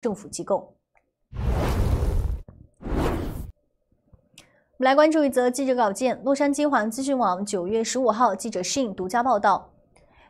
政府机构。我们来关注一则记者稿件：洛杉矶华资讯网九月十五号记者 Shin 独家报道。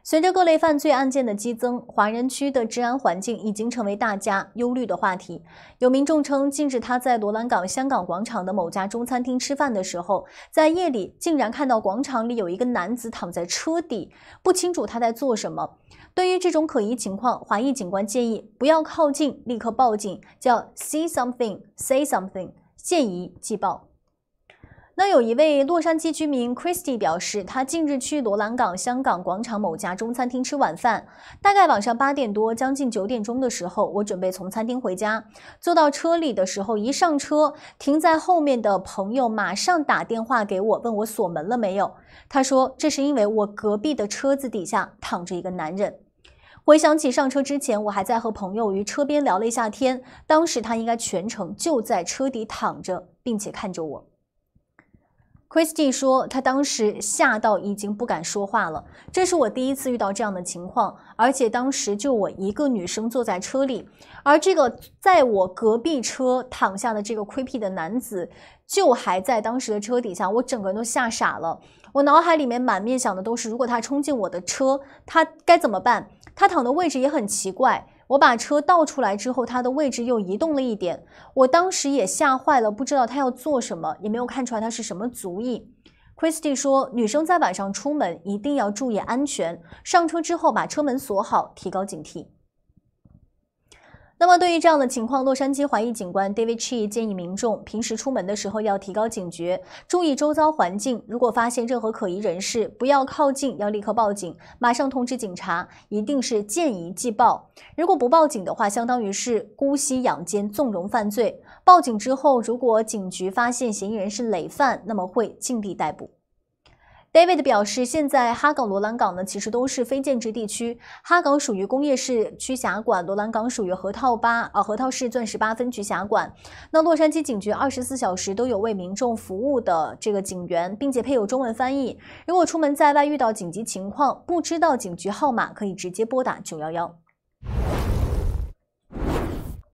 随着各类犯罪案件的激增，华人区的治安环境已经成为大家忧虑的话题。有民众称，禁止他在罗兰港香港广场的某家中餐厅吃饭的时候，在夜里竟然看到广场里有一个男子躺在车底，不清楚他在做什么。对于这种可疑情况，华裔警官建议不要靠近，立刻报警，叫 “see something, say something”，现疑即报。那有一位洛杉矶居民 Christy 表示，他近日去罗兰港香港广场某家中餐厅吃晚饭，大概晚上八点多，将近九点钟的时候，我准备从餐厅回家，坐到车里的时候，一上车，停在后面的朋友马上打电话给我，问我锁门了没有。他说，这是因为我隔壁的车子底下躺着一个男人。回想起上车之前，我还在和朋友于车边聊了一下天，当时他应该全程就在车底躺着，并且看着我。c h r i s t y 说，他当时吓到已经不敢说话了。这是我第一次遇到这样的情况，而且当时就我一个女生坐在车里，而这个在我隔壁车躺下的这个 creepy 的男子，就还在当时的车底下，我整个人都吓傻了。我脑海里面满面想的都是，如果他冲进我的车，他该怎么办？他躺的位置也很奇怪。我把车倒出来之后，它的位置又移动了一点。我当时也吓坏了，不知道他要做什么，也没有看出来他是什么足意。Christy 说：“女生在晚上出门一定要注意安全，上车之后把车门锁好，提高警惕。”那么，对于这样的情况，洛杉矶怀疑警官 David Chee 建议民众平时出门的时候要提高警觉，注意周遭环境。如果发现任何可疑人士，不要靠近，要立刻报警，马上通知警察，一定是见疑即报。如果不报警的话，相当于是姑息养奸，纵容犯罪。报警之后，如果警局发现嫌疑人是累犯，那么会尽力逮捕。David 表示，现在哈港、罗兰港呢，其实都是非建制地区。哈港属于工业市区辖管，罗兰港属于核桃八啊核桃市钻石八分局辖管。那洛杉矶警局二十四小时都有为民众服务的这个警员，并且配有中文翻译。如果出门在外遇到紧急情况，不知道警局号码，可以直接拨打九幺幺。